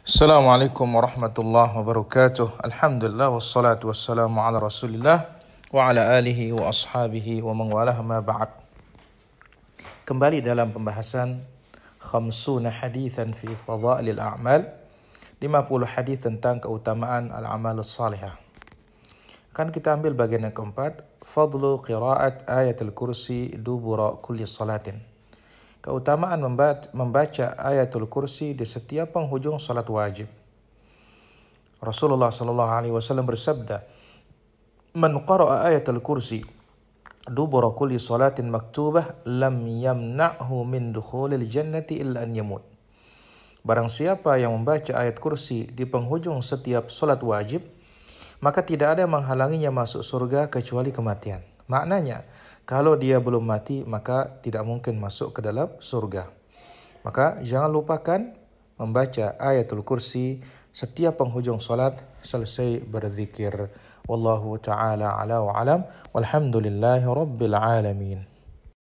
السلام عليكم ورحمة الله وبركاته الحمد لله والصلاة والسلام على رسول الله وعلى آله وأصحابه ومن والاه ما بعد kembali dalam pembahasan خمسون حديثا في فضائل الأعمال لما 50 حديث tentang keutamaan al-amal الصالحة kan kita ambil bagian yang keempat فضل قراءة آية الكرسي دبر كل صلاة keutamaan membaca ayatul kursi di setiap penghujung salat wajib. Rasulullah sallallahu alaihi wasallam bersabda, "Man qara'a ayatul kursi dubura kulli salatin maktubah lam yamna'hu min dukhulil jannati illa an yamut." Barang siapa yang membaca ayat kursi di penghujung setiap salat wajib, maka tidak ada yang menghalanginya masuk surga kecuali kematian. Maknanya, kalau dia belum mati, maka tidak mungkin masuk ke dalam surga. Maka jangan lupakan membaca ayatul kursi setiap penghujung salat selesai berzikir. Wallahu ta'ala ala wa alam. Walhamdulillahi rabbil alamin.